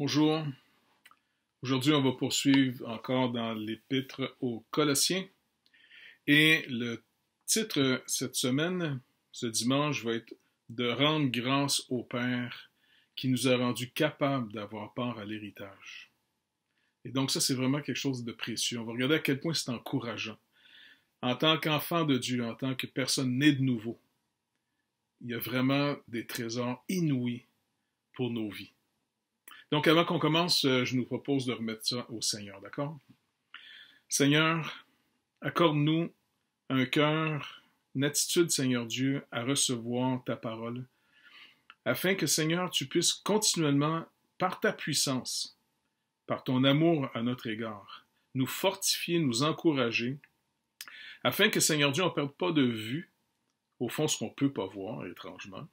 Bonjour. Aujourd'hui, on va poursuivre encore dans l'épître aux Colossiens. Et le titre cette semaine, ce dimanche, va être De rendre grâce au Père qui nous a rendus capables d'avoir part à l'héritage. Et donc ça, c'est vraiment quelque chose de précieux. On va regarder à quel point c'est encourageant. En tant qu'enfant de Dieu, en tant que personne née de nouveau, il y a vraiment des trésors inouïs pour nos vies. Donc, avant qu'on commence, euh, je nous propose de remettre ça au Seigneur, d'accord? Seigneur, accorde-nous un cœur, une attitude, Seigneur Dieu, à recevoir ta parole, afin que, Seigneur, tu puisses continuellement, par ta puissance, par ton amour à notre égard, nous fortifier, nous encourager, afin que, Seigneur Dieu, on ne perde pas de vue, au fond, ce qu'on ne peut pas voir, étrangement,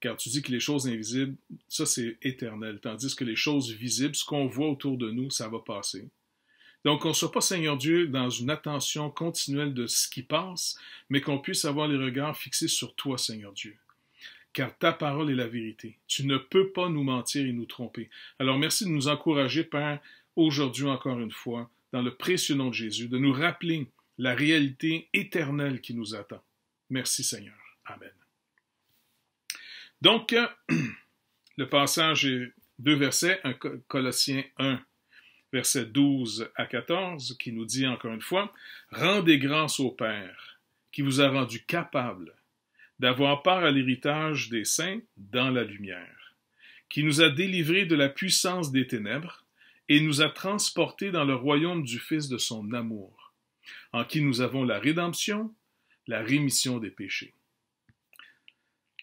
car tu dis que les choses invisibles, ça c'est éternel, tandis que les choses visibles, ce qu'on voit autour de nous, ça va passer. Donc, qu'on ne soit pas, Seigneur Dieu, dans une attention continuelle de ce qui passe, mais qu'on puisse avoir les regards fixés sur toi, Seigneur Dieu. Car ta parole est la vérité. Tu ne peux pas nous mentir et nous tromper. Alors, merci de nous encourager, Père, aujourd'hui encore une fois, dans le précieux nom de Jésus, de nous rappeler la réalité éternelle qui nous attend. Merci, Seigneur. Amen. Donc, euh, le passage est deux versets, un Colossiens 1, verset 12 à 14, qui nous dit encore une fois, Rendez grâce au Père, qui vous a rendu capable d'avoir part à l'héritage des saints dans la lumière, qui nous a délivrés de la puissance des ténèbres et nous a transportés dans le royaume du Fils de son amour, en qui nous avons la rédemption, la rémission des péchés.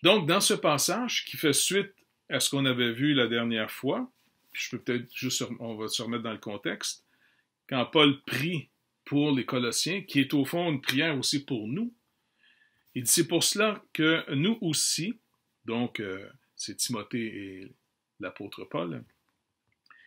Donc, dans ce passage qui fait suite à ce qu'on avait vu la dernière fois, je peux peut-être juste, on va se remettre dans le contexte, quand Paul prie pour les Colossiens, qui est au fond une prière aussi pour nous, il dit, c'est pour cela que nous aussi, donc euh, c'est Timothée et l'apôtre Paul,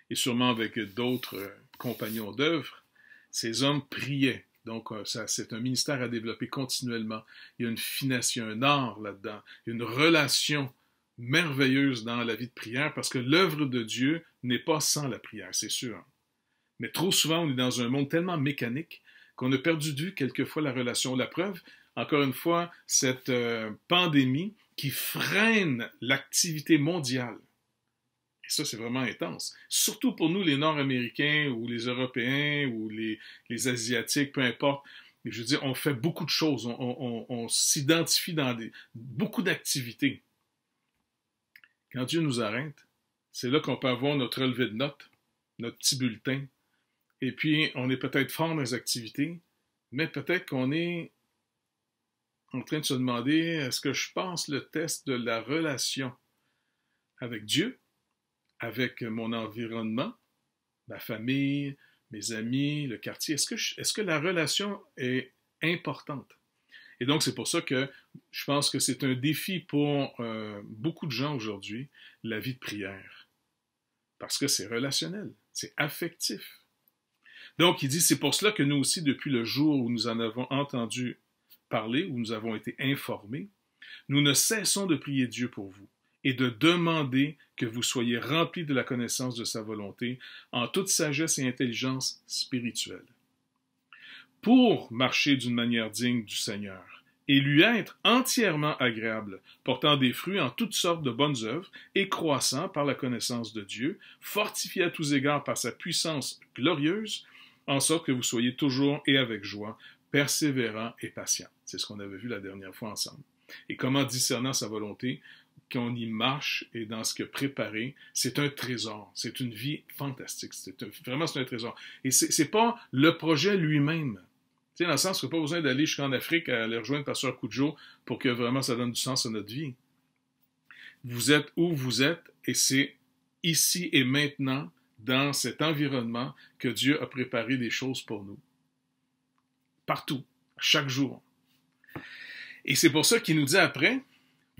et sûrement avec d'autres euh, compagnons d'œuvre, ces hommes priaient donc, euh, c'est un ministère à développer continuellement. Il y a une finesse, il y a un art là-dedans, une relation merveilleuse dans la vie de prière parce que l'œuvre de Dieu n'est pas sans la prière, c'est sûr. Mais trop souvent, on est dans un monde tellement mécanique qu'on a perdu de vue quelquefois la relation. La preuve, encore une fois, cette euh, pandémie qui freine l'activité mondiale ça, c'est vraiment intense. Surtout pour nous, les Nord-Américains ou les Européens ou les, Asiatiques, peu importe. je veux dire, on fait beaucoup de choses, on, s'identifie dans beaucoup d'activités. Quand Dieu nous arrête, c'est là qu'on peut avoir notre relevé de notes, notre petit bulletin. Et puis, on est peut-être fort dans les activités, mais peut-être qu'on est en train de se demander est-ce que je passe le test de la relation avec Dieu avec mon environnement, ma famille, mes amis, le quartier? Est-ce que, la relation est importante? Et donc, c'est pour ça que je pense que c'est un défi pour euh, beaucoup de gens aujourd'hui, la vie de prière. Parce que c'est relationnel, c'est affectif. Donc, il dit, c'est pour cela que nous aussi, depuis le jour où nous en avons entendu parler, où nous avons été informés, nous ne cessons de prier Dieu pour vous et de demander que vous soyez remplis de la connaissance de sa volonté en toute sagesse et intelligence spirituelle. Pour marcher d'une manière digne du Seigneur et lui être entièrement agréable, portant des fruits en toutes sortes de bonnes œuvres et croissant par la connaissance de Dieu, fortifié à tous égards par sa puissance glorieuse, en sorte que vous soyez toujours et avec joie, persévérant et patient. C'est ce qu'on avait vu la dernière fois ensemble. Et comment discernant sa volonté, qu'on y marche et dans ce que préparer, c'est un trésor. C'est une vie fantastique. C'est vraiment, c'est un trésor. Et c'est pas le projet lui-même. Tu sais, dans le sens qu'on n'a pas besoin d'aller jusqu'en Afrique à aller rejoindre Pasteur Kujo pour que vraiment ça donne du sens à notre vie. Vous êtes où vous êtes et c'est ici et maintenant, dans cet environnement, que Dieu a préparé des choses pour nous. Partout, chaque jour. Et c'est pour ça qu'il nous dit après,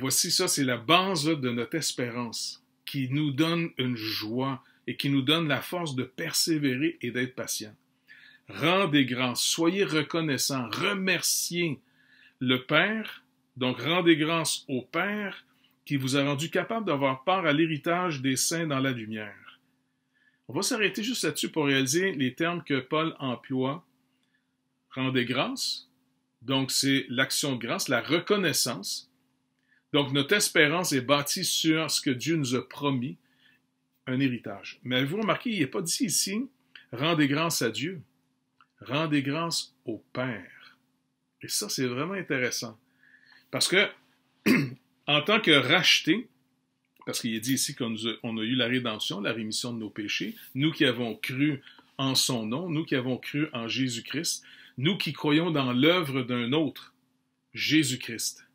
Voici ça, c'est la base de notre espérance qui nous donne une joie et qui nous donne la force de persévérer et d'être patient. Rendez grâce, soyez reconnaissants, remerciez le Père, donc rendez grâce au Père qui vous a rendu capable d'avoir part à l'héritage des saints dans la lumière. On va s'arrêter juste là-dessus pour réaliser les termes que Paul emploie. Rendez grâce, donc c'est l'action de grâce, la reconnaissance, donc, notre espérance est bâtie sur ce que Dieu nous a promis, un héritage. Mais avez-vous remarqué, il n'est pas dit ici, rendez grâce à Dieu, rendez grâce au Père. Et ça, c'est vraiment intéressant. Parce que, en tant que rachetés, parce qu'il est dit ici qu'on a, a eu la rédemption, la rémission de nos péchés, nous qui avons cru en son nom, nous qui avons cru en Jésus-Christ, nous qui croyons dans l'œuvre d'un autre, Jésus-Christ.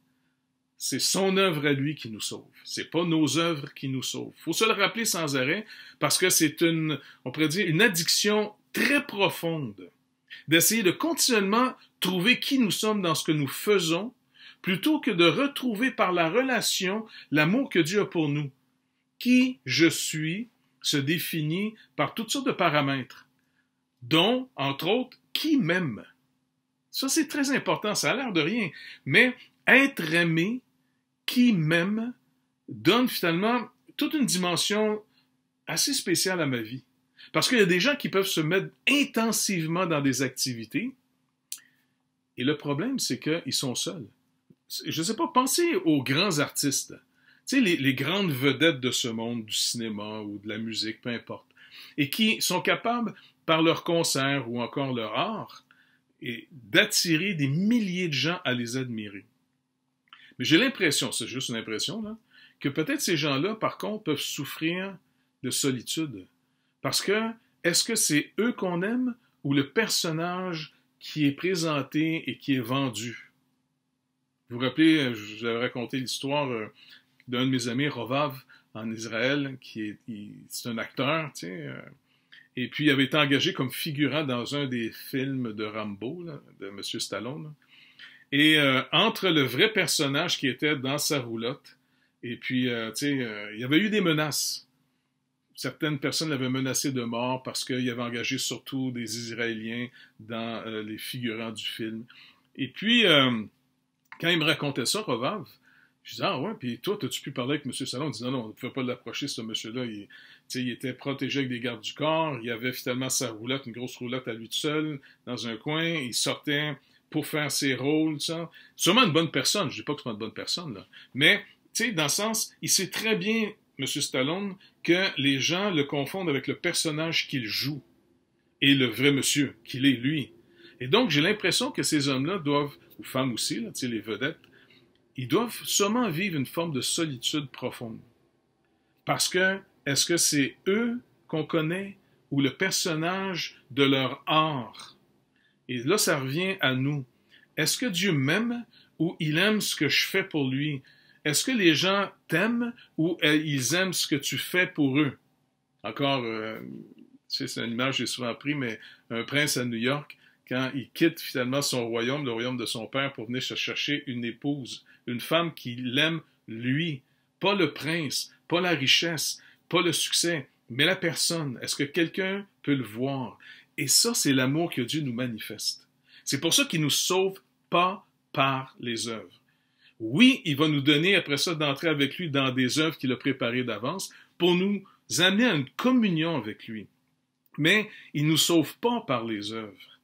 C'est son œuvre à lui qui nous sauve. C'est pas nos œuvres qui nous sauvent. Faut se le rappeler sans arrêt parce que c'est une, on pourrait dire, une addiction très profonde d'essayer de continuellement trouver qui nous sommes dans ce que nous faisons plutôt que de retrouver par la relation l'amour que Dieu a pour nous. Qui je suis se définit par toutes sortes de paramètres, dont, entre autres, qui m'aime. Ça, c'est très important, ça a l'air de rien, mais être aimé qui même, donne finalement toute une dimension assez spéciale à ma vie. Parce qu'il y a des gens qui peuvent se mettre intensivement dans des activités. Et le problème, c'est qu'ils sont seuls. Je ne sais pas, pensez aux grands artistes. Tu les, les grandes vedettes de ce monde, du cinéma ou de la musique, peu importe. Et qui sont capables, par leurs concerts ou encore leur art, d'attirer des milliers de gens à les admirer. Mais j'ai l'impression, c'est juste une impression, que peut-être ces gens-là, par contre, peuvent souffrir de solitude. Parce que, est-ce que c'est eux qu'on aime ou le personnage qui est présenté et qui est vendu? Vous vous rappelez, euh, je vous raconté l'histoire euh, d'un de mes amis, Rovav, en Israël, qui est, un acteur, euh, et puis il avait été engagé comme figurant dans un des films de Rambo, de M. Stallone. Et euh, entre le vrai personnage qui était dans sa roulotte, et puis, euh, tu sais, euh, il y avait eu des menaces. Certaines personnes l'avaient menacé de mort parce qu'il avait engagé surtout des Israéliens dans les figurants du film. Et puis, quand il me racontait ça, Rovav, je disais, ah ouais, puis toi, as tu pu parler avec M. Salon? Il disait, non, non, on ne pouvait pas l'approcher, ce monsieur-là. Il, il était protégé avec des gardes du corps. Il avait finalement sa roulotte, une grosse roulotte à lui tout seul, dans un coin. Il sortait pour faire ses rôles. Ça. Sûrement une bonne personne, je dis pas que c'est une bonne personne, là. mais tu sais, dans le sens, il sait très bien, M. Stallone, que les gens le confondent avec le personnage qu'il joue et le vrai monsieur qu'il est lui. Et donc, j'ai l'impression que ces hommes-là doivent, ou femmes aussi, là, les vedettes, ils doivent sûrement vivre une forme de solitude profonde. Parce que, est-ce que c'est eux qu'on connaît ou le personnage de leur art et là, ça revient à nous. Est-ce que Dieu m'aime ou il aime ce que je fais pour lui? Est-ce que les gens t'aiment ou euh, ils aiment ce que tu fais pour eux? Encore, euh, c'est une image que j'ai souvent pris, mais un prince à New York, quand il quitte finalement son royaume, le royaume de son père, pour venir se chercher une épouse, une femme qui l'aime lui, pas le prince, pas la richesse, pas le succès, mais la personne. Est-ce que quelqu'un peut le voir? Et ça, c'est l'amour que Dieu nous manifeste. C'est pour ça qu'il nous sauve pas par les œuvres. Oui, il va nous donner après ça d'entrer avec lui dans des œuvres qu'il a préparées d'avance pour nous amener à une communion avec lui. Mais il ne nous sauve pas par les œuvres.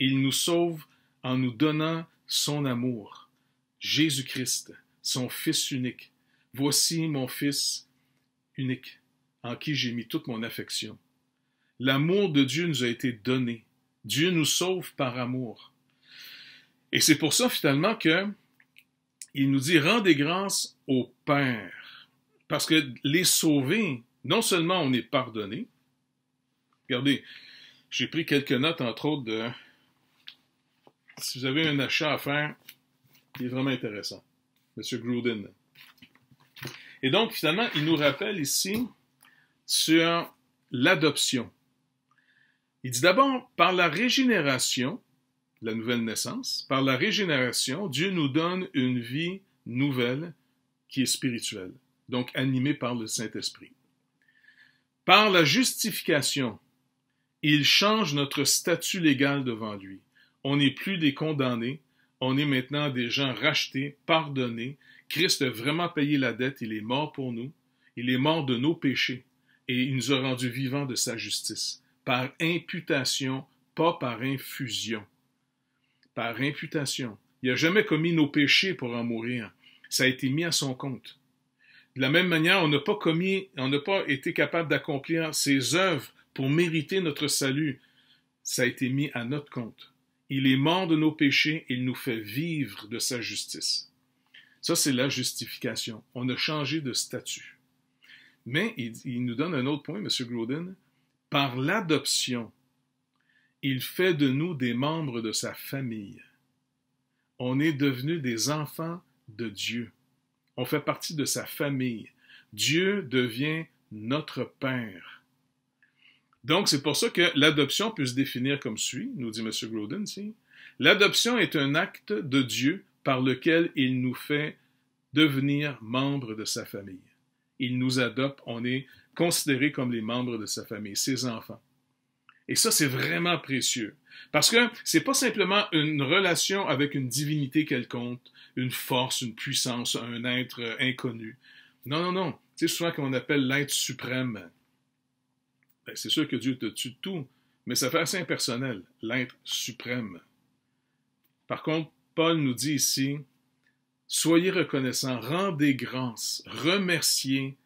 Il nous sauve en nous donnant son amour. Jésus-Christ, son Fils unique. Voici mon Fils unique, en qui j'ai mis toute mon affection. L'amour de Dieu nous a été donné. Dieu nous sauve par amour. Et c'est pour ça finalement que il nous dit rendez grâce au Père. Parce que les sauver, non seulement on est pardonné, regardez, j'ai pris quelques notes, entre autres, de si vous avez un achat à faire, il est vraiment intéressant. Monsieur Gruden. Et donc, finalement, il nous rappelle ici sur l'adoption. Il dit d'abord, par la régénération, la nouvelle naissance, par la régénération, Dieu nous donne une vie nouvelle qui est spirituelle, donc animée par le Saint-Esprit. Par la justification, il change notre statut légal devant lui. On n'est plus des condamnés, on est maintenant des gens rachetés, pardonnés. Christ a vraiment payé la dette, il est mort pour nous, il est mort de nos péchés et il nous a rendus vivants de sa justice par imputation, pas par infusion. Par imputation. Il n'a jamais commis nos péchés pour en mourir. Ça a été mis à son compte. De la même manière, on n'a pas commis, on n'a pas été capable d'accomplir ses œuvres pour mériter notre salut. Ça a été mis à notre compte. Il est mort de nos péchés, il nous fait vivre de sa justice. Ça, c'est la justification. On a changé de statut. Mais il, nous donne un autre point, M. Groden. Par l'adoption, il fait de nous des membres de sa famille. On est devenus des enfants de Dieu. On fait partie de sa famille. Dieu devient notre Père. Donc, c'est pour ça que l'adoption peut se définir comme suit, nous dit M. Groden L'adoption est un acte de Dieu par lequel il nous fait devenir membres de sa famille il nous adopte, on est considéré comme les membres de sa famille, ses enfants. Et ça, c'est vraiment précieux. Parce que c'est pas simplement une relation avec une divinité quelconque, une force, une puissance, un être euh, inconnu. Non, non, non. C'est souvent qu'on appelle l'être suprême. Ben, c'est sûr que Dieu te tue tout, mais ça fait assez impersonnel, l'être suprême. Par contre, Paul nous dit ici, Soyez reconnaissants, rendez grâce, remerciez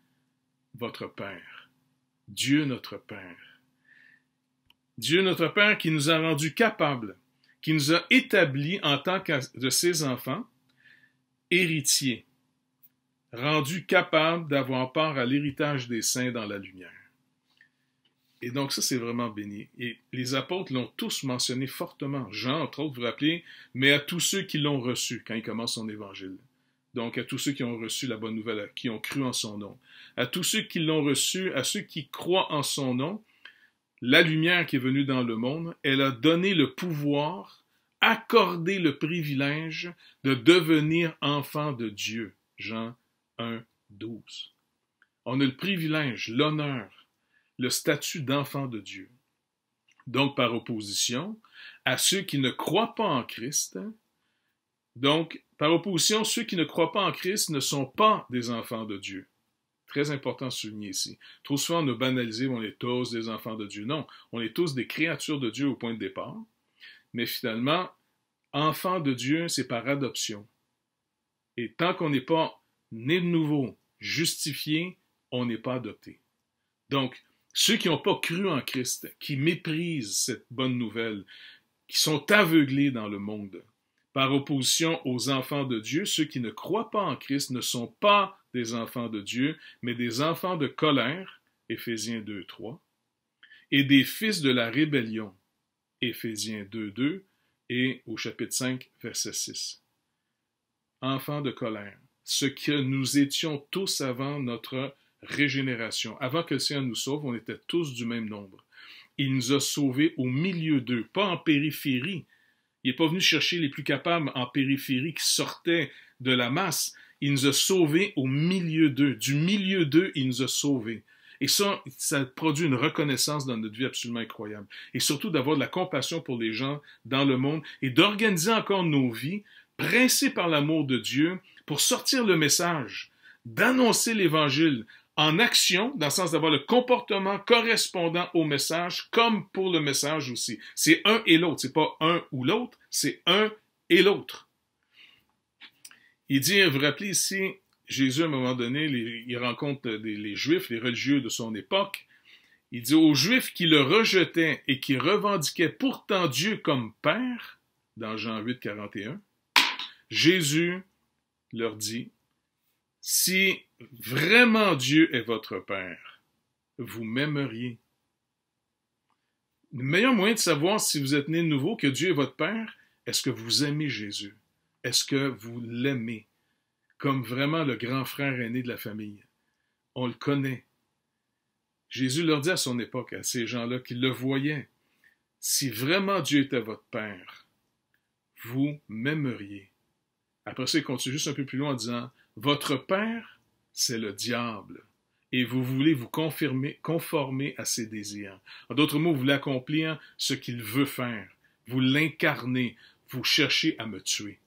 votre Père, Dieu notre Père. Dieu notre Père qui nous a rendus capables, qui nous a établis en tant que de ses enfants, héritiers, rendus capables d'avoir part à l'héritage des saints dans la lumière. Et donc ça, c'est vraiment béni. Et les apôtres l'ont tous mentionné fortement. Jean, entre autres, vous vous rappelez, mais à tous ceux qui l'ont reçu quand il commence son évangile. Donc à tous ceux qui ont reçu la bonne nouvelle, qui ont cru en son nom. À tous ceux qui l'ont reçu, à ceux qui croient en son nom, la lumière qui est venue dans le monde, elle a donné le pouvoir, accordé le privilège de devenir enfant de Dieu. Jean 1, 12. On a le privilège, l'honneur, le statut d'enfant de Dieu. Donc, par opposition à ceux qui ne croient pas en Christ, donc, par opposition, ceux qui ne croient pas en Christ ne sont pas des enfants de Dieu. Très important de souligner ici. Trop souvent, on a banalisé, on est tous des enfants de Dieu. Non, on est tous des créatures de Dieu au point de départ. Mais finalement, enfant de Dieu, c'est par adoption. Et tant qu'on n'est pas né de nouveau, justifié, on n'est pas adopté. Donc, ceux qui n'ont pas cru en Christ, qui méprisent cette bonne nouvelle, qui sont aveuglés dans le monde. Par opposition aux enfants de Dieu, ceux qui ne croient pas en Christ ne sont pas des enfants de Dieu, mais des enfants de colère, Éphésiens 2, et des fils de la rébellion, Éphésiens 2, et au chapitre 5, verset 6. Enfants de colère, ce que nous étions tous avant notre régénération. Avant que le Seigneur nous sauve, on était tous du même nombre. Il nous a sauvés au milieu d'eux, pas en périphérie. Il n'est pas venu chercher les plus capables en périphérie qui sortaient de la masse. Il nous a sauvés au milieu d'eux. Du milieu d'eux, il nous a sauvés. Et ça, ça produit une reconnaissance dans notre vie absolument incroyable. Et surtout d'avoir de la compassion pour les gens dans le monde et d'organiser encore nos vies, pressées par l'amour de Dieu, pour sortir le message, d'annoncer l'Évangile en action, dans le sens d'avoir le comportement correspondant au message, comme pour le message aussi. C'est un et l'autre, c'est pas un ou l'autre, c'est un et l'autre. Il dit, vous vous rappelez ici, Jésus, à un moment donné, il rencontre les Juifs, les religieux de son époque. Il dit aux Juifs qui le rejetaient et qui revendiquaient pourtant Dieu comme Père, dans Jean 8, 41, Jésus leur dit, si vraiment Dieu est votre Père, vous m'aimeriez. Le meilleur moyen de savoir si vous êtes né de nouveau que Dieu est votre Père, est-ce que vous aimez Jésus? Est-ce que vous l'aimez comme vraiment le grand frère aîné de la famille? On le connaît. Jésus leur dit à son époque, à ces gens-là qui le voyaient, si vraiment Dieu était votre Père, vous m'aimeriez. Après ça, il continue juste un peu plus loin en disant, votre Père c'est le diable. Et vous voulez vous conformer à ses désirs. En d'autres mots, vous voulez accomplir ce qu'il veut faire. Vous l'incarnez. Vous cherchez à me tuer.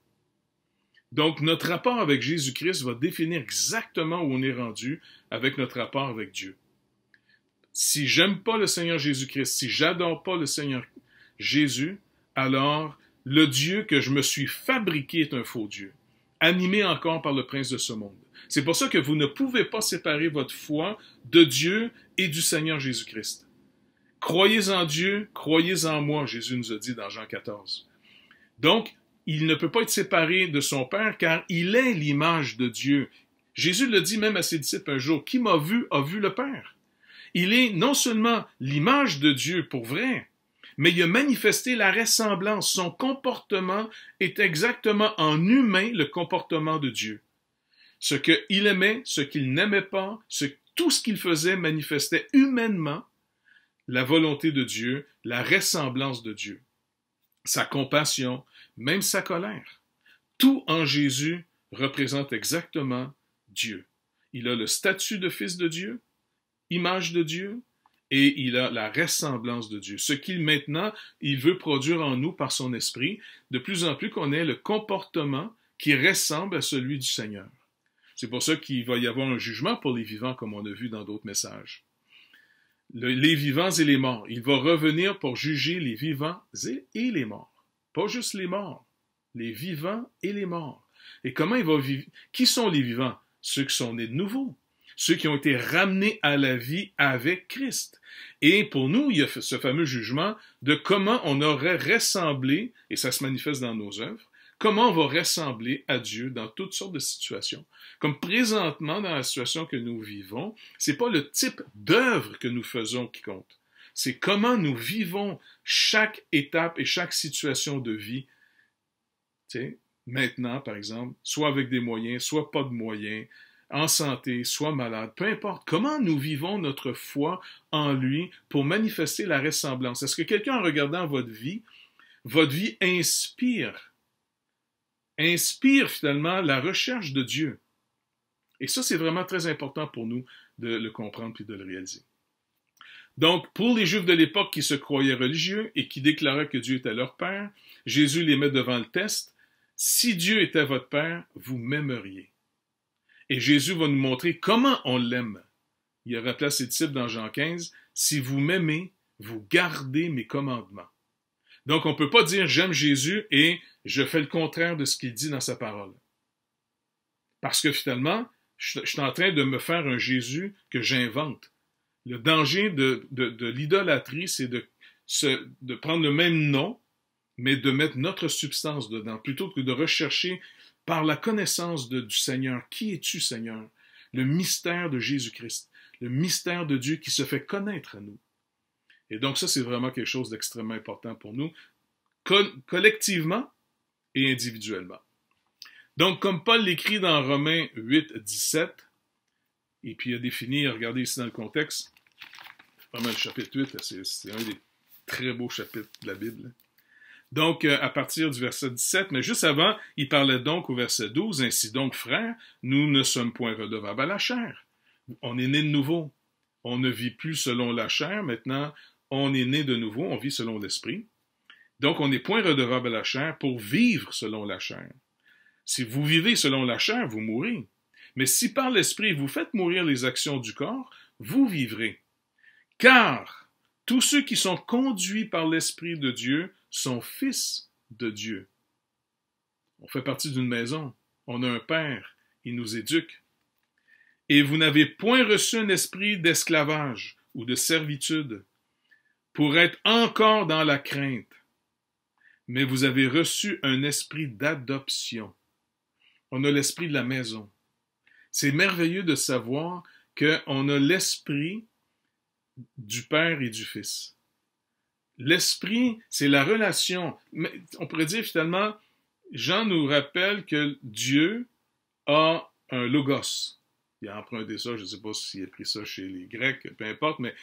Donc, notre rapport avec Jésus-Christ va définir exactement où on est rendu avec notre rapport avec Dieu. Si j'aime pas le Seigneur Jésus-Christ, si j'adore pas le Seigneur Jésus, alors le Dieu que je me suis fabriqué est un faux Dieu, animé encore par le prince de ce monde. C'est pour ça que vous ne pouvez pas séparer votre foi de Dieu et du Seigneur Jésus-Christ. Croyez en Dieu, croyez en moi, Jésus nous a dit dans Jean 14. Donc, il ne peut pas être séparé de son Père car il est l'image de Dieu. Jésus le dit même à ses disciples un jour, Qui m'a vu a vu le Père. Il est non seulement l'image de Dieu pour vrai, mais il a manifesté la ressemblance. Son comportement est exactement en humain le comportement de Dieu ce qu'il aimait, ce qu'il n'aimait pas, ce, tout ce qu'il faisait manifestait humainement la volonté de Dieu, la ressemblance de Dieu, sa compassion, même sa colère. Tout en Jésus représente exactement Dieu. Il a le statut de fils de Dieu, image de Dieu, et il a la ressemblance de Dieu. Ce qu'il maintenant, il veut produire en nous par son esprit, de plus en plus qu'on ait le comportement qui ressemble à celui du Seigneur. C'est pour ça qu'il va y avoir un jugement pour les vivants, comme on a vu dans d'autres messages. les vivants et les morts. Il va revenir pour juger les vivants et, et, les morts. Pas juste les morts, les vivants et les morts. Et comment il va vivre Qui sont les vivants Ceux qui sont nés de nouveau, ceux qui ont été ramenés à la vie avec Christ. Et pour nous, il y a ce fameux jugement de comment on aurait ressemblé, et ça se manifeste dans nos œuvres, comment on va ressembler à Dieu dans toutes sortes de situations. Comme présentement dans la situation que nous vivons, n'est pas le type d'œuvre que nous faisons qui compte. C'est comment nous vivons chaque étape et chaque situation de vie. maintenant, par exemple, soit avec des moyens, soit pas de moyens, en santé, soit malade, peu importe. Comment nous vivons notre foi en lui pour manifester la ressemblance? Est-ce que quelqu'un, en regardant votre vie, votre vie inspire inspire finalement la recherche de Dieu. Et ça, c'est vraiment très important pour nous de le comprendre puis de le réaliser. Donc, pour les Juifs de l'époque qui se croyaient religieux et qui déclaraient que Dieu était leur Père, Jésus les met devant le test. Si Dieu était votre Père, vous m'aimeriez. Et Jésus va nous montrer comment on l'aime. Il rappelé à ses disciples dans Jean 15, Si vous m'aimez, vous gardez mes commandements. Donc, on ne peut pas dire j'aime Jésus et je fais le contraire de ce qu'il dit dans sa parole. Parce que finalement, je, suis en train de me faire un Jésus que j'invente. Le danger de, l'idolâtrie, c'est de, prendre le même nom, mais de mettre notre substance dedans, plutôt que de rechercher par la connaissance du Seigneur. Qui es-tu, Seigneur? Le mystère de Jésus-Christ, le mystère de Dieu qui se fait connaître à nous. Et donc ça, c'est vraiment quelque chose d'extrêmement important pour nous, collectivement et individuellement. Donc, comme Paul l'écrit dans Romains 8, 17, et puis il a défini, regardez ici dans le contexte, Romains chapitre 8, c'est un des très beaux chapitres de la Bible. Donc, euh, à partir du verset 17, mais juste avant, il parlait donc au verset 12, Ainsi donc, frères, nous ne sommes point redevables à la chair. On est né de nouveau. On ne vit plus selon la chair, maintenant on est né de nouveau, on vit selon l'esprit. Donc, on n'est point redevable à la chair pour vivre selon la chair. Si vous vivez selon la chair, vous mourrez. Mais si par l'esprit vous faites mourir les actions du corps, vous vivrez. Car tous ceux qui sont conduits par l'esprit de Dieu sont fils de Dieu. On fait partie d'une maison, on a un père, il nous éduque. Et vous n'avez point reçu un esprit d'esclavage ou de servitude pour être encore dans la crainte. Mais vous avez reçu un esprit d'adoption. On a l'esprit de la maison. C'est merveilleux de savoir qu'on a l'esprit du Père et du Fils. L'esprit, c'est la relation. On pourrait dire finalement, Jean nous rappelle que Dieu a un logos. Il a emprunté ça, je ne sais pas s'il a pris ça chez les Grecs, peu importe, mais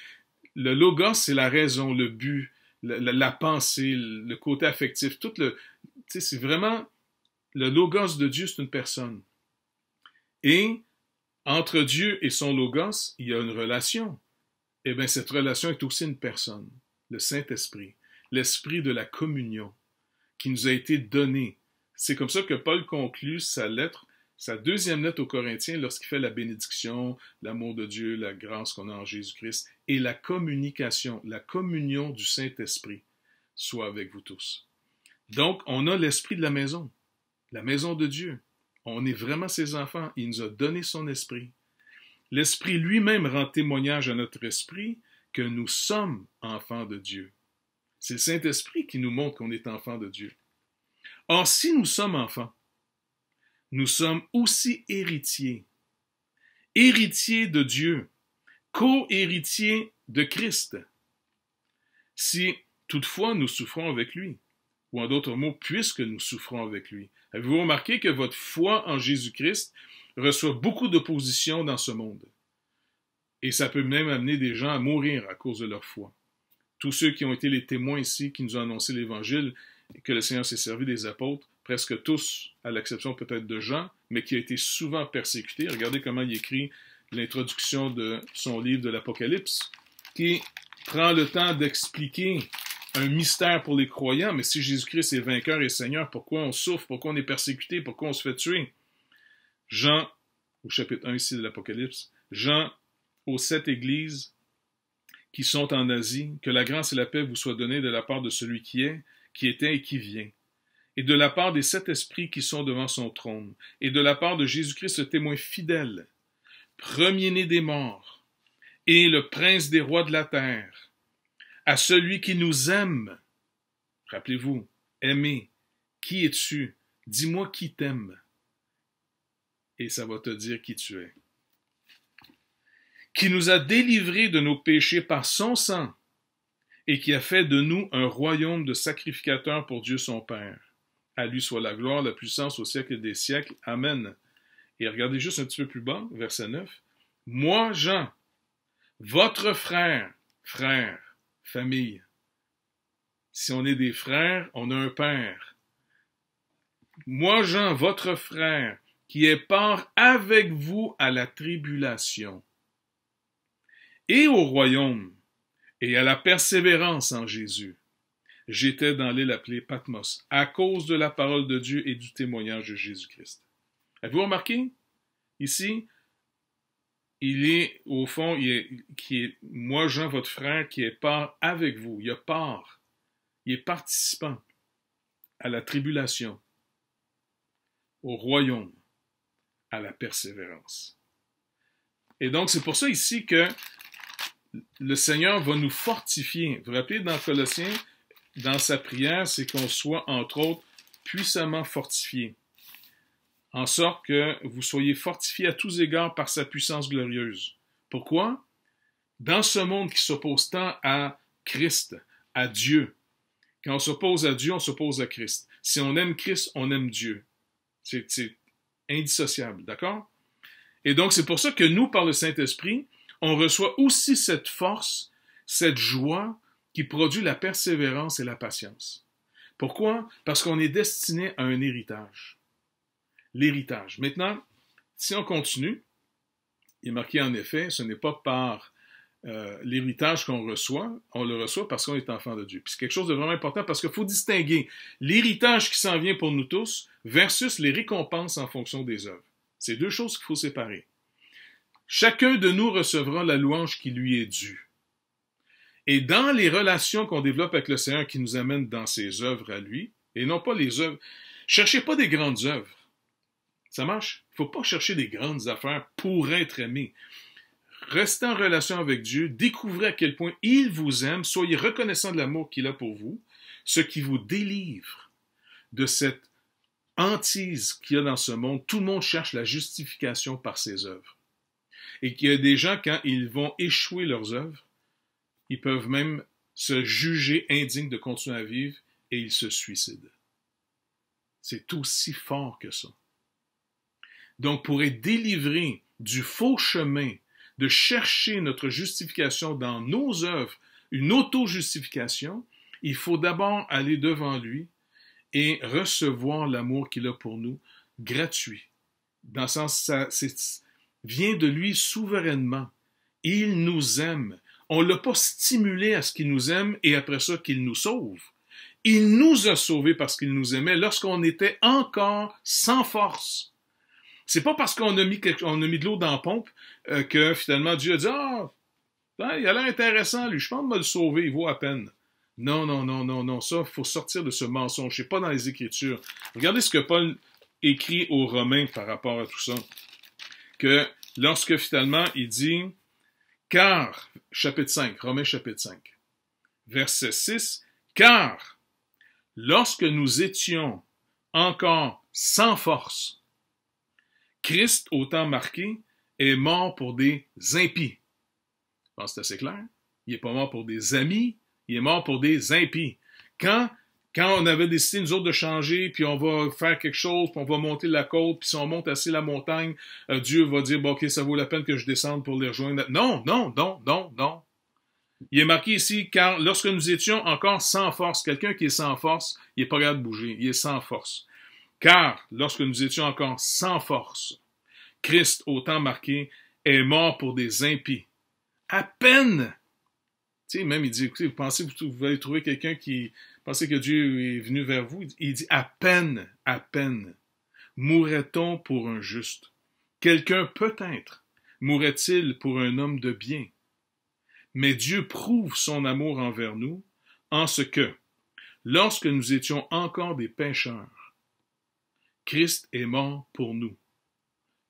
le logos, c'est la raison, le but, la, pensée, le, côté affectif, tout le. C'est vraiment. Le logos de Dieu, c'est une personne. Et entre Dieu et son logos, il y a une relation. Eh bien, cette relation est aussi une personne, le Saint-Esprit, l'esprit de la communion qui nous a été donné. C'est comme ça que Paul conclut sa lettre sa deuxième lettre aux Corinthiens lorsqu'il fait la bénédiction, l'amour de Dieu, la grâce qu'on a en Jésus-Christ et la communication, la communion du Saint-Esprit soit avec vous tous. Donc, on a l'esprit de la maison, la maison de Dieu. On est vraiment ses enfants. Il nous a donné son esprit. L'esprit lui-même rend témoignage à notre esprit que nous sommes enfants de Dieu. C'est le Saint-Esprit qui nous montre qu'on est enfants de Dieu. Or, si nous sommes enfants, nous sommes aussi héritiers, héritiers de Dieu, co-héritiers de Christ, si toutefois nous souffrons avec lui, ou en d'autres mots, puisque nous souffrons avec lui. Avez-vous remarqué que votre foi en Jésus-Christ reçoit beaucoup d'opposition dans ce monde? Et ça peut même amener des gens à mourir à cause de leur foi. Tous ceux qui ont été les témoins ici, qui nous ont annoncé l'Évangile, et que le Seigneur s'est servi des apôtres, presque tous, à l'exception peut-être de Jean, mais qui a été souvent persécuté. Regardez comment il écrit l'introduction de son livre de l'Apocalypse, qui prend le temps d'expliquer un mystère pour les croyants, mais si Jésus-Christ est vainqueur et Seigneur, pourquoi on souffre, pourquoi on est persécuté, pourquoi on se fait tuer Jean, au chapitre 1 ici de l'Apocalypse, Jean aux sept églises qui sont en Asie, que la grâce et la paix vous soient données de la part de celui qui est, qui était et qui vient, et de la part des sept esprits qui sont devant son trône, et de la part de Jésus-Christ, ce témoin fidèle, premier-né des morts, et le prince des rois de la terre, à celui qui nous aime. Rappelez-vous, aimé, qui es-tu Dis-moi qui t'aime. Et ça va te dire qui tu es. Qui nous a délivrés de nos péchés par son sang, et qui a fait de nous un royaume de sacrificateurs pour Dieu son Père à lui soit la gloire, la puissance au siècle des siècles. Amen. Et regardez juste un petit peu plus bas, verset 9. Moi, Jean, votre frère, frère, famille. Si on est des frères, on a un père. Moi, Jean, votre frère, qui est part avec vous à la tribulation et au royaume et à la persévérance en Jésus j'étais dans l'île appelée Patmos, à cause de la parole de Dieu et du témoignage de Jésus-Christ. Avez-vous remarqué? Ici, il est, au fond, qui est, moi, Jean, votre frère, qui est part avec vous. Il a part. Il est participant à la tribulation, au royaume, à la persévérance. Et donc, c'est pour ça ici que le Seigneur va nous fortifier. Vous vous rappelez dans Colossiens, dans sa prière, c'est qu'on soit, entre autres, puissamment fortifié, en sorte que vous soyez fortifiés à tous égards par sa puissance glorieuse. Pourquoi? Dans ce monde qui s'oppose tant à Christ, à Dieu, quand on s'oppose à Dieu, on s'oppose à Christ. Si on aime Christ, on aime Dieu. C'est indissociable, d'accord? Et donc, c'est pour ça que nous, par le Saint-Esprit, on reçoit aussi cette force, cette joie, qui produit la persévérance et la patience. Pourquoi? Parce qu'on est destiné à un héritage. L'héritage. Maintenant, si on continue, il est marqué en effet, ce n'est pas par euh, l'héritage qu'on reçoit, on le reçoit parce qu'on est enfant de Dieu. Puis c'est quelque chose de vraiment important parce qu'il faut distinguer l'héritage qui s'en vient pour nous tous versus les récompenses en fonction des œuvres. C'est deux choses qu'il faut séparer. Chacun de nous recevra la louange qui lui est due. Et dans les relations qu'on développe avec le Seigneur qui nous amène dans ses œuvres à lui, et non pas les œuvres, cherchez pas des grandes œuvres. Ça marche? Il ne faut pas chercher des grandes affaires pour être aimé. Restez en relation avec Dieu, découvrez à quel point il vous aime, soyez reconnaissant de l'amour qu'il a pour vous, ce qui vous délivre de cette hantise qu'il y a dans ce monde. Tout le monde cherche la justification par ses œuvres. Et qu'il y a des gens, quand ils vont échouer leurs œuvres, ils peuvent même se juger indignes de continuer à vivre et ils se suicident. C'est aussi fort que ça. Donc, pour être délivré du faux chemin de chercher notre justification dans nos œuvres, une auto-justification, il faut d'abord aller devant lui et recevoir l'amour qu'il a pour nous gratuit. Dans le sens, ça vient de lui souverainement. Il nous aime on l'a pas stimulé à ce qu'il nous aime et après ça qu'il nous sauve. Il nous a sauvés parce qu'il nous aimait lorsqu'on était encore sans force. C'est pas parce qu'on a mis, a mis de l'eau dans la pompe euh, que finalement Dieu a dit Ah, hein, il a l'air intéressant, lui, je pense me le sauver, il vaut à peine. Non, non, non, non, non, ça, faut sortir de ce mensonge, c'est pas dans les Écritures. Regardez ce que Paul écrit aux Romains par rapport à tout ça. Que lorsque finalement il dit car, chapitre 5, Romains chapitre 5, verset 6, car lorsque nous étions encore sans force, Christ, au temps marqué, est mort pour des impies. Je pense c'est assez clair. Il n'est pas mort pour des amis, il est mort pour des impies. Quand quand on avait décidé, nous autres, de changer, puis on va faire quelque chose, puis on va monter la côte, puis si on monte assez la montagne, euh, Dieu va dire, bon, OK, ça vaut la peine que je descende pour les rejoindre. Non, non, non, non, non. Il est marqué ici, car lorsque nous étions encore sans force, quelqu'un qui est sans force, il n'est pas capable de bouger, il est sans force. Car lorsque nous étions encore sans force, Christ, autant marqué, est mort pour des impies. À peine! Tu sais, même il dit, écoutez, vous pensez que vous allez trouver quelqu'un qui, Pensez que Dieu est venu vers vous. Il dit à peine, à peine, mourrait-on pour un juste. Quelqu'un peut-être mourrait-il pour un homme de bien. Mais Dieu prouve son amour envers nous en ce que, lorsque nous étions encore des pécheurs, Christ est mort pour nous.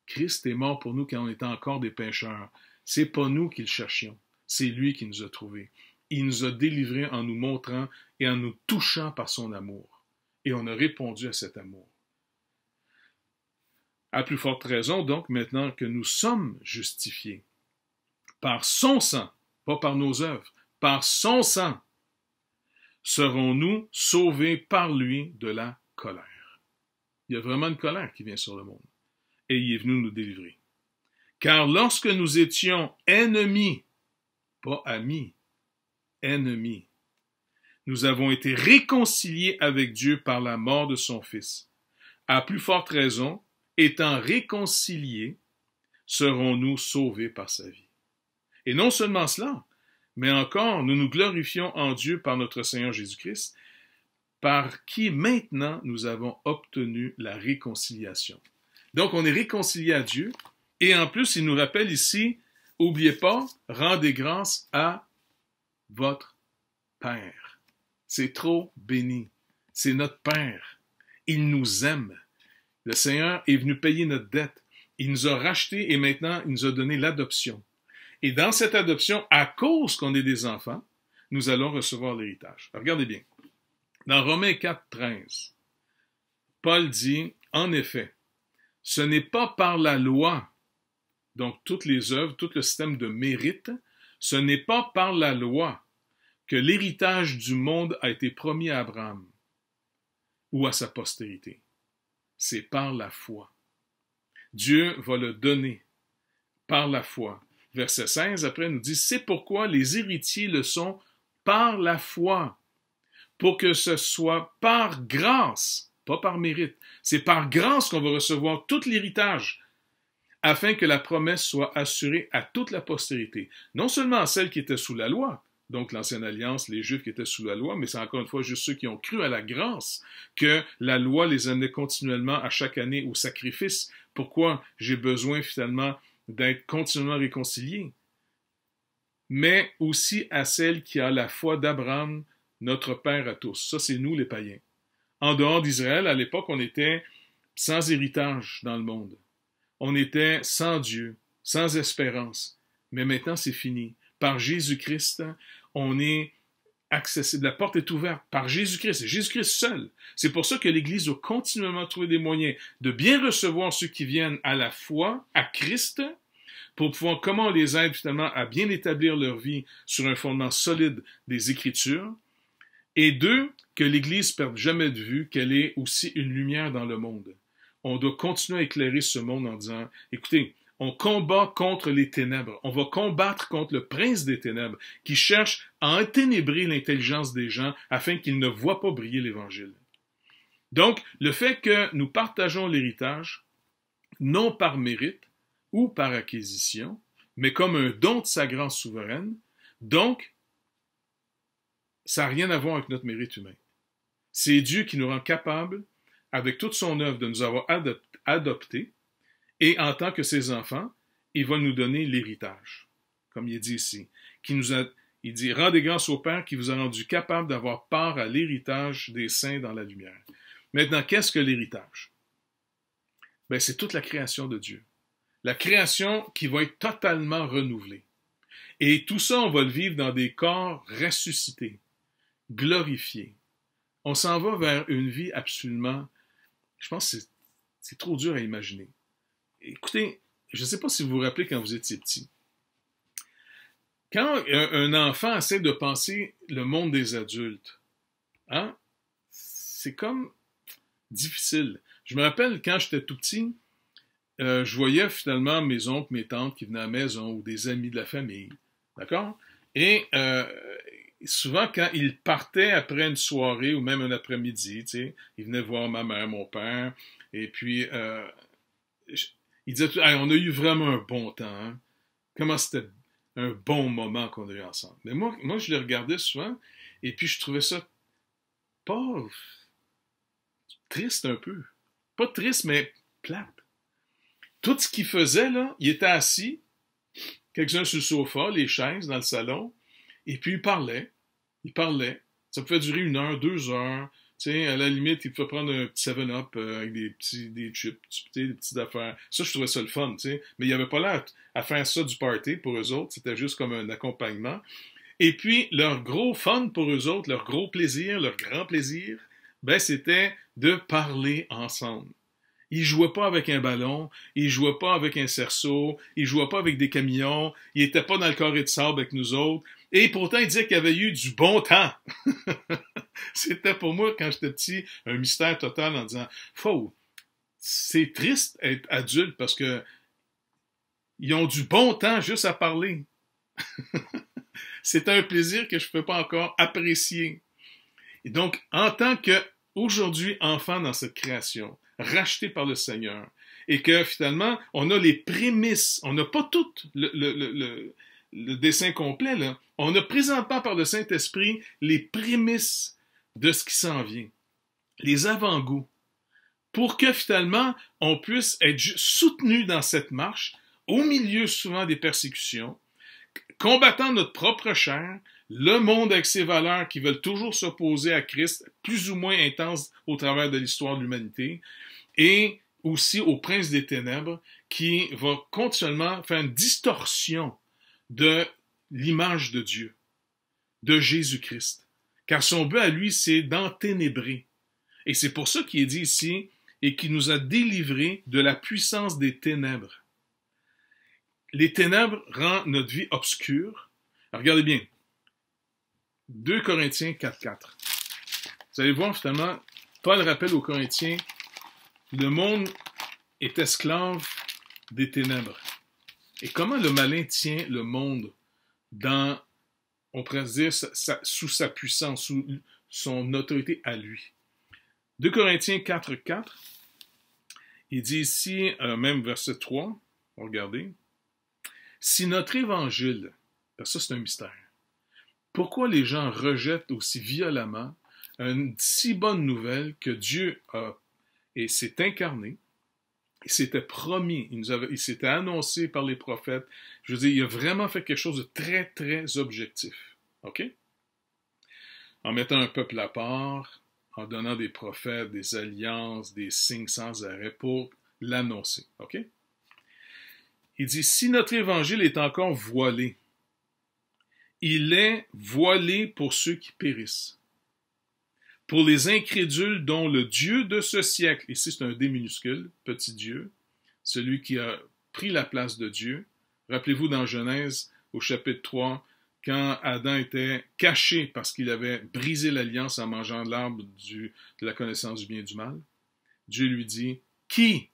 Christ est mort pour nous quand on était encore des pécheurs. C'est pas nous qu'il cherchions, c'est lui qui nous a trouvés il nous a délivrés en nous montrant et en nous touchant par son amour. Et on a répondu à cet amour. À plus forte raison, donc, maintenant que nous sommes justifiés par son sang, pas par nos œuvres, par son sang, serons-nous sauvés par lui de la colère. Il y a vraiment une colère qui vient sur le monde, et il est venu nous délivrer. Car lorsque nous étions ennemis, pas amis, ennemis. Nous avons été réconciliés avec Dieu par la mort de son Fils. À plus forte raison, étant réconciliés, serons-nous sauvés par sa vie. Et non seulement cela, mais encore nous nous glorifions en Dieu par notre Seigneur Jésus-Christ, par qui maintenant nous avons obtenu la réconciliation. Donc on est réconcilié à Dieu, et en plus il nous rappelle ici, oubliez pas, rendez grâce à votre Père. C'est trop béni. C'est notre Père. Il nous aime. Le Seigneur est venu payer notre dette. Il nous a rachetés et maintenant il nous a donné l'adoption. Et dans cette adoption, à cause qu'on est des enfants, nous allons recevoir l'héritage. Regardez bien. Dans Romains 4, 13, Paul dit, en effet, ce n'est pas par la loi, donc toutes les œuvres, tout le système de mérite, ce n'est pas par la loi que l'héritage du monde a été promis à Abraham ou à sa postérité. C'est par la foi. Dieu va le donner par la foi. Verset 16 après nous dit, C'est pourquoi les héritiers le sont par la foi, pour que ce soit par grâce, pas par mérite. C'est par grâce qu'on va recevoir tout l'héritage afin que la promesse soit assurée à toute la postérité, non seulement à celle qui était sous la loi, donc l'ancienne alliance, les Juifs qui étaient sous la loi, mais c'est encore une fois juste ceux qui ont cru à la grâce que la loi les amenait continuellement à chaque année au sacrifice. Pourquoi j'ai besoin finalement d'être continuellement réconcilié? Mais aussi à celle qui a la foi d'Abraham, notre Père à tous. Ça, c'est nous les païens. En dehors d'Israël, à l'époque, on était sans héritage dans le monde. On était sans Dieu, sans espérance, mais maintenant c'est fini. Par Jésus-Christ, on est accessible. La porte est ouverte par Jésus-Christ, C'est Jésus-Christ seul. C'est pour ça que l'Église doit continuellement trouver des moyens de bien recevoir ceux qui viennent à la foi, à Christ, pour pouvoir, comment les aider justement à bien établir leur vie sur un fondement solide des Écritures. Et deux, que l'Église perde jamais de vue qu'elle est aussi une lumière dans le monde on doit continuer à éclairer ce monde en disant, écoutez, on combat contre les ténèbres, on va combattre contre le prince des ténèbres qui cherche à enténébrer l'intelligence des gens afin qu'ils ne voient pas briller l'Évangile. Donc, le fait que nous partageons l'héritage, non par mérite ou par acquisition, mais comme un don de sa grande souveraine, donc, ça n'a rien à voir avec notre mérite humain. C'est Dieu qui nous rend capables avec toute son œuvre de nous avoir adoptés, et en tant que ses enfants, il va nous donner l'héritage, comme il dit ici, qui nous il dit Rendez grâce au Père qui vous a rendu capable d'avoir part à l'héritage des saints dans la lumière. Maintenant, qu'est-ce que l'héritage ben, C'est toute la création de Dieu. La création qui va être totalement renouvelée. Et tout ça, on va le vivre dans des corps ressuscités, glorifiés. On s'en va vers une vie absolument je pense que c'est trop dur à imaginer. Écoutez, je ne sais pas si vous vous rappelez quand vous étiez petit. Quand un, enfant essaie de penser le monde des adultes, hein, c'est comme difficile. Je me rappelle quand j'étais tout petit, euh, je voyais finalement mes oncles, mes tantes qui venaient à la maison ou des amis de la famille. D'accord? Et euh, souvent, quand il partaient après une soirée ou même un après-midi, tu sais, ils voir ma mère, mon père, et puis euh, il disait, On a eu vraiment un bon temps. Hein. Comment c'était un bon moment qu'on a eu ensemble. Mais moi, moi, je les regardais souvent, et puis je trouvais ça pauvre, triste un peu. Pas triste, mais plate. Tout ce qu'il faisait, là, il était assis, quelques-uns sur le sofa, les chaises dans le salon, et puis ils parlaient, il parlait. Ça pouvait durer une heure, deux heures. sais, à la limite, il pouvaient prendre un petit 7-up euh, avec des petits des chips, des petites affaires. Ça, je trouvais ça le fun. Mais il n'y avait pas l'air à faire ça du party pour eux autres. C'était juste comme un accompagnement. Et puis, leur gros fun pour eux autres, leur gros plaisir, leur grand plaisir, ben, c'était de parler ensemble. Ils jouaient pas avec un ballon, ils jouaient pas avec un cerceau, ils jouaient pas avec des camions, ils n'étaient pas dans le carré de sable avec nous autres. Et pourtant, il disait qu'il avait eu du bon temps. C'était pour moi, quand j'étais petit, un mystère total en disant Faux, c'est triste être adulte parce que ils ont du bon temps juste à parler. c'est un plaisir que je ne peux pas encore apprécier. Et donc, en tant qu'aujourd'hui enfant dans cette création, racheté par le Seigneur, et que finalement, on a les prémices, on n'a pas toutes le, le dessin complet, là, on ne présente pas par le Saint-Esprit les prémices de ce qui s'en vient, les avant-goûts, pour que finalement on puisse être soutenu dans cette marche, au milieu souvent des persécutions, combattant notre propre chair, le monde avec ses valeurs qui veulent toujours s'opposer à Christ, plus ou moins intense au travers de l'histoire de l'humanité, et aussi au prince des ténèbres qui va continuellement faire une distorsion de l'image de Dieu, de Jésus-Christ. Car son but à lui, c'est d'enténébrer. Et c'est pour ça qu'il est dit ici, et qu'il nous a délivrés de la puissance des ténèbres. Les ténèbres rendent notre vie obscure. regardez bien. 2 Corinthiens 4.4. 4. Vous allez voir finalement, Paul rappelle aux Corinthiens, le monde est esclave des ténèbres. Et comment le malin tient le monde dans, on pourrait dire, sous sa puissance, sous son autorité à lui. 2 Corinthiens 4, 4, il dit ici, euh, même verset 3, regardez, si notre évangile, ça c'est un mystère, pourquoi les gens rejettent aussi violemment une si bonne nouvelle que Dieu a et s'est incarné, il s'était promis, il, il s'était annoncé par les prophètes. Je veux dire, il a vraiment fait quelque chose de très, très objectif. OK? En mettant un peuple à part, en donnant des prophètes, des alliances, des signes sans arrêt pour l'annoncer. OK? Il dit, si notre évangile est encore voilé, il est voilé pour ceux qui périssent pour les incrédules dont le Dieu de ce siècle, ici c'est un D minuscule, petit Dieu, celui qui a pris la place de Dieu. Rappelez-vous dans Genèse au chapitre 3, quand Adam était caché parce qu'il avait brisé l'alliance en mangeant l'arbre de la connaissance du bien et du mal, Dieu lui dit, Qui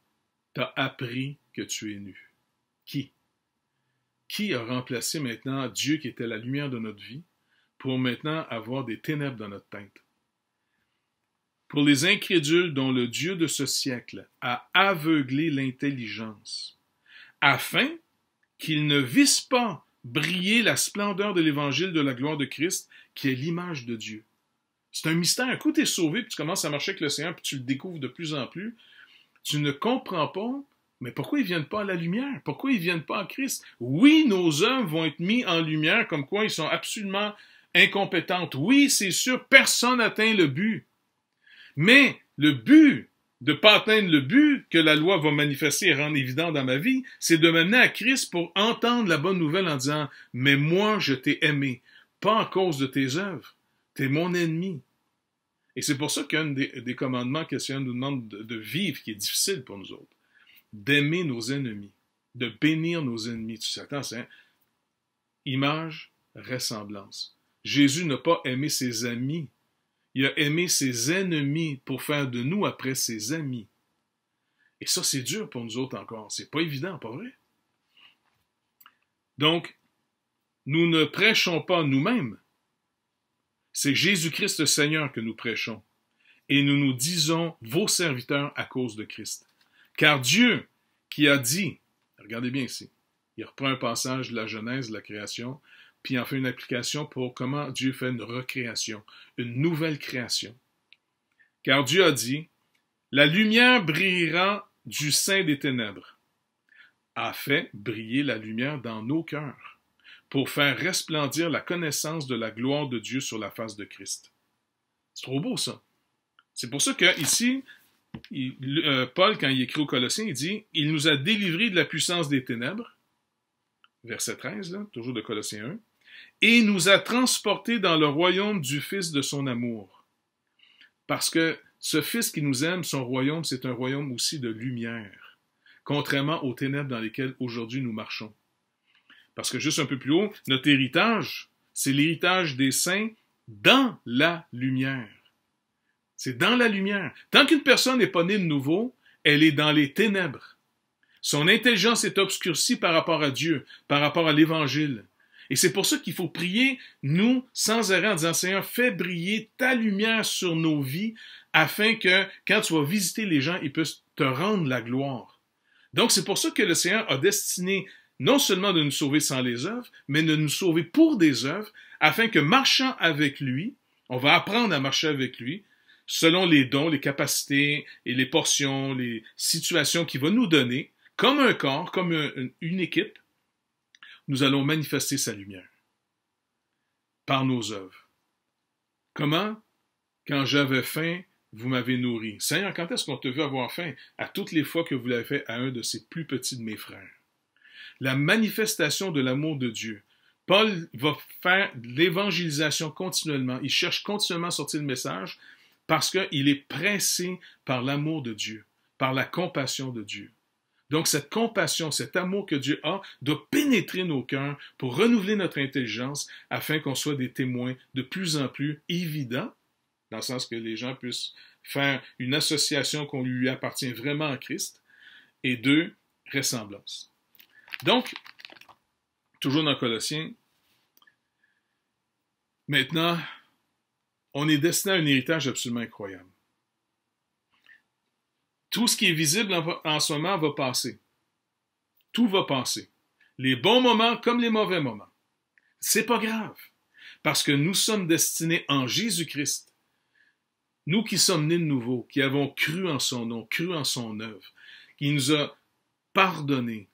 t'a appris que tu es nu? Qui? Qui a remplacé maintenant Dieu qui était la lumière de notre vie pour maintenant avoir des ténèbres dans notre teinte? pour les incrédules dont le Dieu de ce siècle a aveuglé l'intelligence, afin qu'ils ne vissent pas briller la splendeur de l'évangile de la gloire de Christ, qui est l'image de Dieu. C'est un mystère. Un coup, tu es sauvé, puis tu commences à marcher avec le Seigneur, puis tu le découvres de plus en plus. Tu ne comprends pas, mais pourquoi ils ne viennent pas à la lumière? Pourquoi ils ne viennent pas à Christ? Oui, nos hommes vont être mis en lumière, comme quoi ils sont absolument incompétentes. Oui, c'est sûr, personne n'atteint le but. Mais le but de ne pas atteindre le but que la loi va manifester et rendre évident dans ma vie, c'est de m'amener à Christ pour entendre la bonne nouvelle en disant Mais moi, je t'ai aimé, pas à cause de tes œuvres, t'es mon ennemi. Et c'est pour ça qu'un des, commandements que Seigneur nous demande de, vivre, qui est difficile pour nous autres, d'aimer nos ennemis, de bénir nos ennemis. Tu sais, attends, c'est image, ressemblance. Jésus n'a pas aimé ses amis il a aimé ses ennemis pour faire de nous après ses amis. Et ça, c'est dur pour nous autres encore. C'est pas évident, pas vrai? Donc, nous ne prêchons pas nous-mêmes. C'est Jésus-Christ le Seigneur que nous prêchons. Et nous nous disons vos serviteurs à cause de Christ. Car Dieu, qui a dit, regardez bien ici, il reprend un passage de la Genèse, de la création, puis en fait une application pour comment Dieu fait une recréation, une nouvelle création. Car Dieu a dit, la lumière brillera du sein des ténèbres, a fait briller la lumière dans nos cœurs, pour faire resplendir la connaissance de la gloire de Dieu sur la face de Christ. C'est trop beau ça. C'est pour ça que ici, euh, Paul, quand il écrit aux Colossiens, il dit, il nous a délivrés de la puissance des ténèbres verset 13, toujours de Colossiens 1, et nous a transportés dans le royaume du Fils de son amour. Parce que ce Fils qui nous aime, son royaume, c'est un royaume aussi de lumière, contrairement aux ténèbres dans lesquelles aujourd'hui nous marchons. Parce que juste un peu plus haut, notre héritage, c'est l'héritage des saints dans la lumière. C'est dans la lumière. Tant qu'une personne n'est pas née de nouveau, elle est dans les ténèbres. Son intelligence est obscurcie par rapport à Dieu, par rapport à l'Évangile. Et c'est pour ça qu'il faut prier, nous, sans arrêt, en disant, Seigneur, fais briller ta lumière sur nos vies, afin que quand tu vas visiter les gens, ils puissent te rendre la gloire. Donc, c'est pour ça que le Seigneur a destiné non seulement de nous sauver sans les œuvres, mais de nous sauver pour des œuvres, afin que marchant avec lui, on va apprendre à marcher avec lui, selon les dons, les capacités et les portions, les situations qu'il va nous donner, comme un corps, comme une équipe, nous allons manifester sa lumière par nos œuvres. Comment? Quand j'avais faim, vous m'avez nourri. Seigneur, quand est-ce qu'on te veut avoir faim? À toutes les fois que vous l'avez fait à un de ses plus petits de mes frères. La manifestation de l'amour de Dieu. Paul va faire l'évangélisation continuellement. Il cherche continuellement à sortir le message parce qu'il est pressé par l'amour de Dieu, par la compassion de Dieu. Donc cette compassion, cet amour que Dieu a, doit pénétrer nos cœurs pour renouveler notre intelligence afin qu'on soit des témoins de plus en plus évidents, dans le sens que les gens puissent faire une association qu'on lui appartient vraiment à Christ, et deux, ressemblance. Donc, toujours dans Colossiens, maintenant, on est destiné à un héritage absolument incroyable. Tout ce qui est visible en, ce moment va passer. Tout va passer. Les bons moments comme les mauvais moments. C'est pas grave. Parce que nous sommes destinés en Jésus-Christ. Nous qui sommes nés de nouveau, qui avons cru en son nom, cru en son œuvre, qui nous a pardonnés,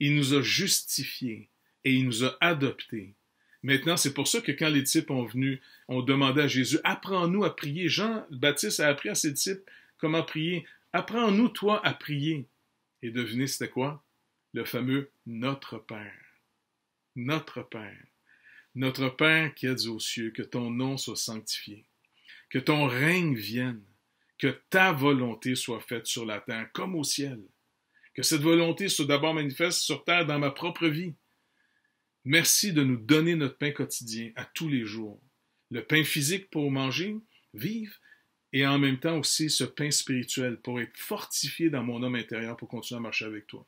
il nous a justifiés et il nous a adoptés. Maintenant, c'est pour ça que quand les disciples ont venu, ont demandé à Jésus, apprends-nous à prier. Jean-Baptiste a appris à ses disciples comment prier. Apprends-nous, toi, à prier. Et devinez, c'était quoi? Le fameux Notre Père. Notre Père. Notre Père qui es aux cieux, que ton nom soit sanctifié, que ton règne vienne, que ta volonté soit faite sur la terre comme au ciel, que cette volonté soit d'abord manifeste sur terre dans ma propre vie. Merci de nous donner notre pain quotidien à tous les jours, le pain physique pour manger, vivre, et en même temps aussi ce pain spirituel pour être fortifié dans mon homme intérieur pour continuer à marcher avec toi.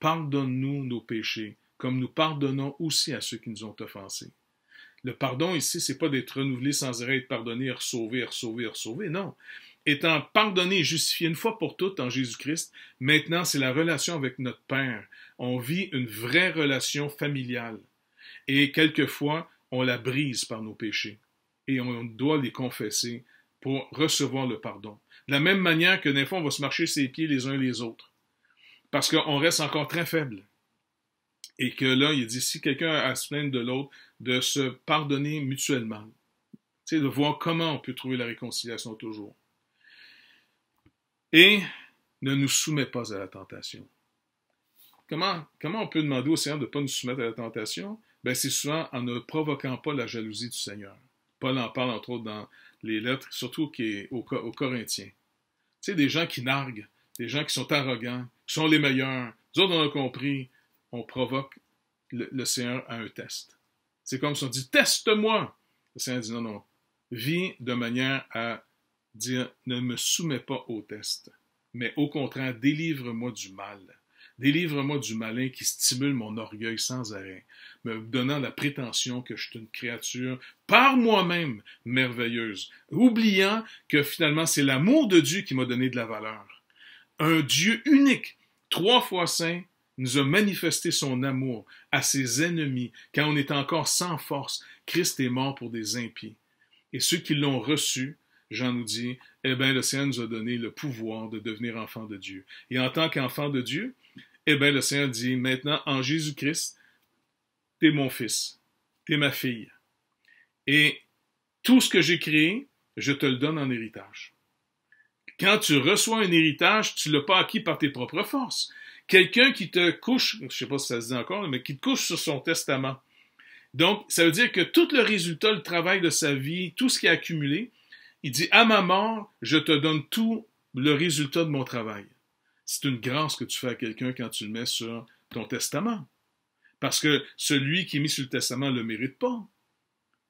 Pardonne-nous nos péchés, comme nous pardonnons aussi à ceux qui nous ont offensés. Le pardon ici, c'est pas d'être renouvelé sans arrêt, de pardonner, sauver, sauver, sauver, non. Étant pardonné et justifié une fois pour toutes en Jésus-Christ, maintenant c'est la relation avec notre Père. On vit une vraie relation familiale. Et quelquefois, on la brise par nos péchés. Et on doit les confesser pour recevoir le pardon. De la même manière que des fois, on va se marcher ses pieds les uns les autres, parce qu'on reste encore très faible. Et que là, il dit, si quelqu'un a se plaindre de l'autre, de se pardonner mutuellement. C'est de voir comment on peut trouver la réconciliation toujours. Et ne nous soumets pas à la tentation. Comment, comment on peut demander au Seigneur de ne pas nous soumettre à la tentation? Ben, c'est souvent en ne provoquant pas la jalousie du Seigneur. Paul en parle entre autres dans les lettres, surtout qui aux, Corinthiens. Tu sais, des gens qui narguent, des gens qui sont arrogants, qui sont les meilleurs. Nous autres, compris, on provoque le, Seigneur à un test. C'est comme si on dit Teste-moi Le Seigneur dit Non, non. Vis de manière à dire Ne me soumets pas au test, mais au contraire, délivre-moi du mal. Délivre-moi du malin qui stimule mon orgueil sans arrêt, me donnant la prétention que je suis une créature par moi-même merveilleuse, oubliant que finalement c'est l'amour de Dieu qui m'a donné de la valeur. Un Dieu unique, trois fois saint, nous a manifesté son amour à ses ennemis quand on est encore sans force. Christ est mort pour des impies. Et ceux qui l'ont reçu, Jean nous dit, eh bien, le Seigneur nous a donné le pouvoir de devenir enfant de Dieu. Et en tant qu'enfant de Dieu, eh bien, le Seigneur dit, maintenant, en Jésus-Christ, t'es mon fils, t'es ma fille. Et tout ce que j'ai créé, je te le donne en héritage. Quand tu reçois un héritage, tu ne l'as pas acquis par tes propres forces. Quelqu'un qui te couche, je ne sais pas si ça se dit encore, mais qui te couche sur son testament. Donc, ça veut dire que tout le résultat, le travail de sa vie, tout ce qui est accumulé, il dit, à ma mort, je te donne tout le résultat de mon travail. C'est une grâce que tu fais à quelqu'un quand tu le mets sur ton testament. Parce que celui qui est mis sur le testament ne le mérite pas.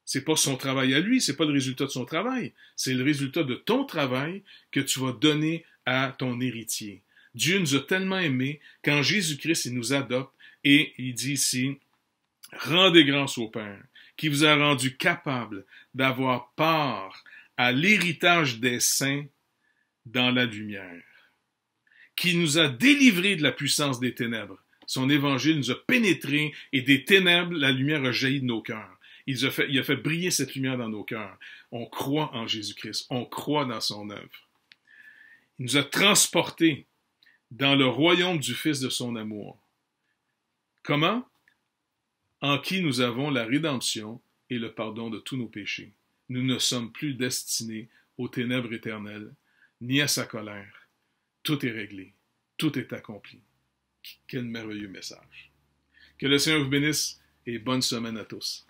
C'est pas son travail à lui, c'est pas le résultat de son travail. C'est le résultat de ton travail que tu vas donner à ton héritier. Dieu nous a tellement aimés quand Jésus-Christ il nous adopte et il dit ici, rendez grâce au Père qui vous a rendu capable d'avoir part à l'héritage des saints dans la lumière, qui nous a délivrés de la puissance des ténèbres. Son évangile nous a pénétrés et des ténèbres, la lumière a jailli de nos cœurs. Il a, fait, il a fait briller cette lumière dans nos cœurs. On croit en Jésus-Christ, on croit dans son œuvre. Il nous a transportés dans le royaume du Fils de son amour. Comment En qui nous avons la rédemption et le pardon de tous nos péchés nous ne sommes plus destinés aux ténèbres éternelles, ni à sa colère. Tout est réglé, tout est accompli. Quel merveilleux message. Que le Seigneur vous bénisse et bonne semaine à tous.